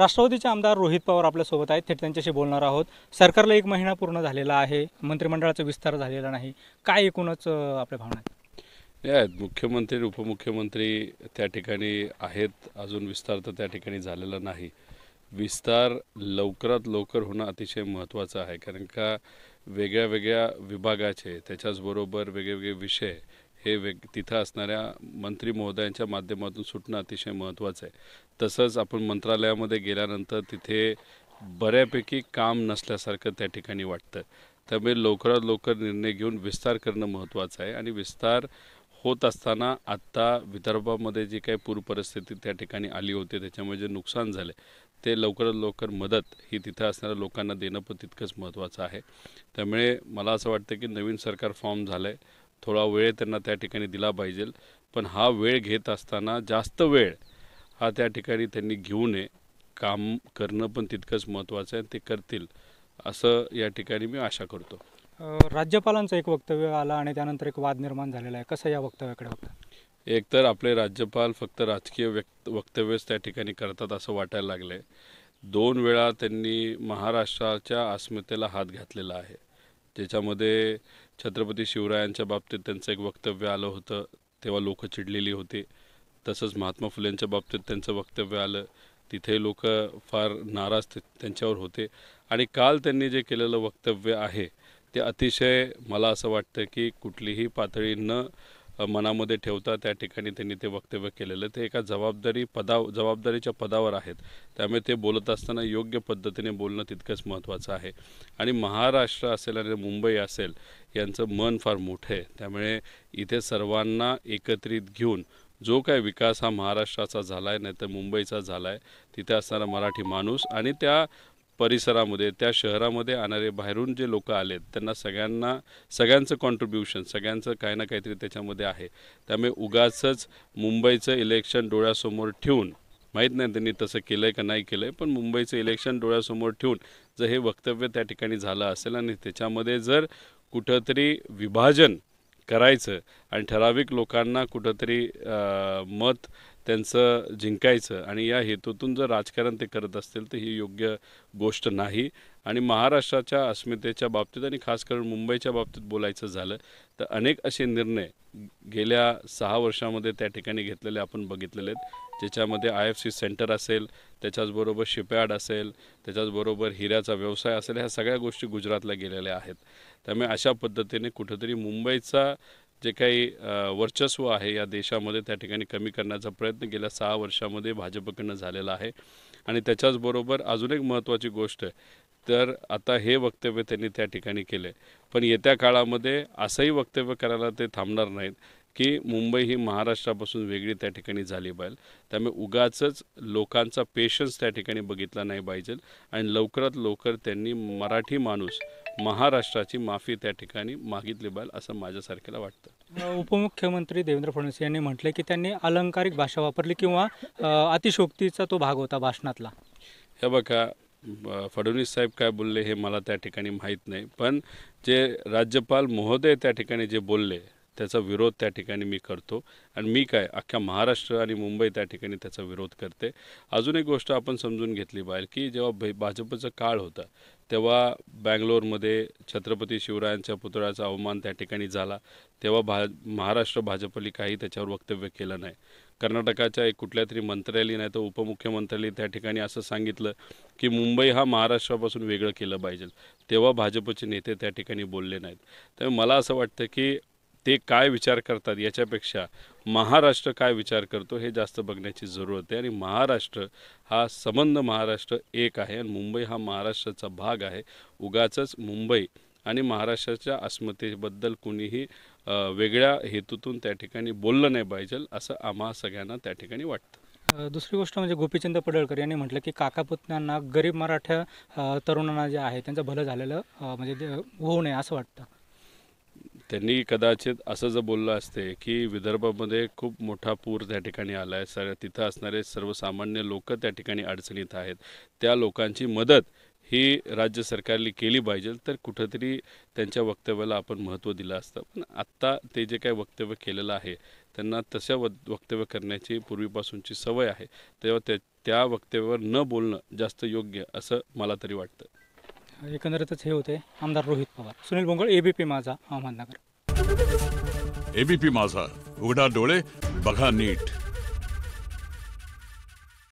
राष्ट्रवादीचे आमदार रोहित पवार आपल्यासोबत आहेत थेट त्यांच्याशी बोलणार आहोत सरकारला एक महिना पूर्ण झालेला आहे मंत्रिमंडळाचा विस्तार झालेला नाही काय एकूणच आपल्या भावना आहेत मुख्यमंत्री उपमुख्यमंत्री त्या ठिकाणी आहेत अजून विस्तार तर त्या ठिकाणी झालेला नाही विस्तार लवकरात लवकर होणं अतिशय महत्त्वाचं आहे कारण का वेगळ्या वेगळ्या विभागाचे त्याच्याचबरोबर वेगवेगळे विषय हे व्य तिथं असणाऱ्या मंत्री महोदयांच्या माध्यमातून सुटणं अतिशय महत्त्वाचं आहे तसंच आपण मंत्रालयामध्ये गेल्यानंतर तिथे बऱ्यापैकी काम नसल्यासारखं त्या ठिकाणी वाटतं त्यामुळे लवकरात लवकर निर्णय घेऊन विस्तार करणं महत्त्वाचं आहे आणि विस्तार होत असताना आत्ता विदर्भामध्ये जी काही पूरपरिस्थिती त्या ठिकाणी आली होती त्याच्यामुळे जे नुकसान झाले ते लवकरात लवकर मदत ही तिथं असणाऱ्या लोकांना देणं पण तितकंच महत्त्वाचं आहे त्यामुळे मला असं वाटतं की नवीन सरकार फॉर्म झालं आहे थोडा वेळ त्यांना त्या ठिकाणी दिला पाहिजे पण हा वेळ घेत असताना जास्त वेळ हा त्या ठिकाणी त्यांनी घेऊ नये काम करणं पण तितकंच महत्त्वाचं आहे ते करतील असं या ठिकाणी मी आशा करतो राज्यपालांचं एक वक्तव्य आलं आणि त्यानंतर एक वाद निर्माण झालेला आहे कसं या वक्तव्याकडे होतं एकतर आपले राज्यपाल फक्त राजकीय व्यक्त वक्तव्यच त्या ठिकाणी करतात असं वाटायला लागलं आहे दोन वेळा त्यांनी महाराष्ट्राच्या अस्मितेला हात घातलेला आहे ज्याच्यामध्ये छत्रपती शिवरायांच्या बाबतीत त्यांचं एक वक्तव्य आलं होतं तेव्हा लोकं चिडलेली होती तसंच महात्मा फुलेंच्या बाबतीत त्यांचं वक्तव्य आलं तिथे लोक फार नाराज त्यांच्यावर होते आणि काल त्यांनी जे केलेलं वक्तव्य आहे ते अतिशय मला असं वाटतं की कुठलीही पातळी न मनामध्ये ठेवता त्या ठिकाणी त्यांनी ते वक्तव्य केलेलं ते एका जबाबदारी पदा जबाबदारीच्या पदावर आहेत त्यामुळे ते बोलत असताना योग्य पद्धतीने बोलणं तितकंच महत्त्वाचं आहे आणि महाराष्ट्र असेल आणि मुंबई असेल यांचं मन फार मोठं आहे त्यामुळे इथे सर्वांना एकत्रित घेऊन जो काय विकास हा महाराष्ट्राचा झाला आहे नाहीतर मुंबईचा झाला आहे तिथे असणारा मराठी माणूस आणि त्या परिसरामध्ये त्या शहरामध्ये आणणारे बाहेरून जे लोक आलेत त्यांना सगळ्यांना सगळ्यांचं कॉन्ट्रीब्युशन सगळ्यांचं काही ना काहीतरी त्याच्यामध्ये आहे त्यामुळे उगाचंच मुंबईचं इलेक्शन डोळ्यासमोर ठेवून माहीत नाही त्यांनी तसं केलं आहे का नाही केलं आहे पण मुंबईचं इलेक्शन डोळ्यासमोर ठेवून जर हे वक्तव्य त्या ठिकाणी झालं असेल आणि त्याच्यामध्ये जर कुठंतरी विभाजन करायचं आणि ठराविक लोकांना कुठंतरी मत त्यांचं जिंकायचं आणि या हेतूतून जर राजकारण ते करत असतील तर ही योग्य गोष्ट नाही आणि महाराष्ट्राच्या अस्मितेच्या बाबतीत आणि खास करून मुंबईच्या बाबतीत बोलायचं झालं तर अनेक असे निर्णय गेल्या सहा वर्षामध्ये त्या ठिकाणी घेतलेले आपण बघितलेले आहेत ज्याच्यामध्ये आय एफ सी सेंटर असेल त्याच्याचबरोबर शिपयार्ड असेल त्याच्याचबरोबर हिऱ्याचा व्यवसाय असेल ह्या सगळ्या गोष्टी गुजरातला गेलेल्या आहेत त्यामुळे अशा पद्धतीने कुठंतरी मुंबईचा जे काही वर्चस्व आहे या देशामध्ये त्या ठिकाणी कमी करण्याचा प्रयत्न गेल्या सहा वर्षामध्ये भाजपकडनं झालेला आहे आणि त्याच्याचबरोबर अजून एक महत्त्वाची गोष्ट तर आता हे वक्तव्य त्यांनी त्या ठिकाणी केले पण येत्या काळामध्ये असंही वक्तव्य करायला ते थांबणार नाहीत की मुंबई ही महाराष्ट्रापासून वेगळी त्या ठिकाणी झाली पाहिजे त्यामुळे उगाच लोकांचा पेशन्स त्या ठिकाणी बघितला नाही पाहिजे आणि लवकरात लवकर त्यांनी मराठी माणूस महाराष्ट्राची माफी त्या ठिकाणी मागितली पाहिजे असं माझ्यासारखेला वाटतं उपमुख्यमंत्री देवेंद्र फडणवीस यांनी म्हटलं की त्यांनी अलंकारिक भाषा वापरली किंवा अतिशोक्तीचा तो भाग होता भाषणातला हे बघा फडणवीस साहेब काय बोलले हे मला त्या ठिकाणी माहीत नाही पण जे राज्यपाल महोदय त्या ठिकाणी जे बोलले त्याचा विरोध त्या ठिकाणी मी करतो आणि मी काय अख्ख्या महाराष्ट्र आणि मुंबई त्या ठिकाणी त्याचा विरोध करते अजून एक गोष्ट आपण समजून घेतली पाहिजे की जेव्हा भाजपचं काळ होता तेव्हा बँगलोरमध्ये छत्रपती शिवरायांच्या पुतळ्याचा अवमान त्या ठिकाणी झाला तेव्हा भा महाराष्ट्र भाजपली काही त्याच्यावर वक्तव्य केलं नाही कर्नाटकाच्या एक कुठल्या तरी मंत्र्याली नाही तर उपमुख्यमंत्र्याली त्या ठिकाणी असं सांगितलं की मुंबई हा महाराष्ट्रापासून वेगळं केलं पाहिजे तेव्हा भाजपचे नेते त्या ठिकाणी बोलले नाहीत त्यामुळे मला असं वाटतं की ते काय विचार करतात याच्यापेक्षा महाराष्ट्र काय विचार करतो हे जास्त बघण्याची जरूरत आहे आणि महाराष्ट्र हा संबंध महाराष्ट्र एक आहे आणि मुंबई हा महाराष्ट्राचा भाग आहे उगाचच मुंबई आणि महाराष्ट्राच्या अस्मितेबद्दल कोणीही वेगळ्या हेतूतून त्या ठिकाणी बोललं नाही पाहिजे असं आम्हा सगळ्यांना त्या ठिकाणी वाटतं दुसरी गोष्ट म्हणजे गोपीचंद पडळकर यांनी म्हटलं की काकापुतण्यांना गरीब मराठ्या तरुणांना जे आहे त्यांचं भलं झालेलं म्हणजे होऊ नये असं वाटतं त्यांनी कदाचित असं जर बोललं असते की विदर्भामध्ये खूप मोठा पूर त्या ठिकाणी आला आहे सर तिथं असणारे सर्वसामान्य लोक त्या ठिकाणी अडचणीत आहेत त्या लोकांची मदत ही राज्य सरकारने केली पाहिजे तर कुठंतरी त्यांच्या वक्तव्याला आपण महत्त्व दिलं असतं पण आत्ता ते जे काही वक्तव्य केलेलं आहे त्यांना तशा व वक्तव्य करण्याची पूर्वीपासूनची सवय आहे तेव्हा त्या त्या वक्तव्यावर न बोलणं जास्त योग्य असं मला तरी वाटतं एकंदरीतच हे होते आमदार रोहित पवार सुनील बोंगळ एबीपी माझा अहमदनगर एबीपी माझा उघडा डोळे बघा नीट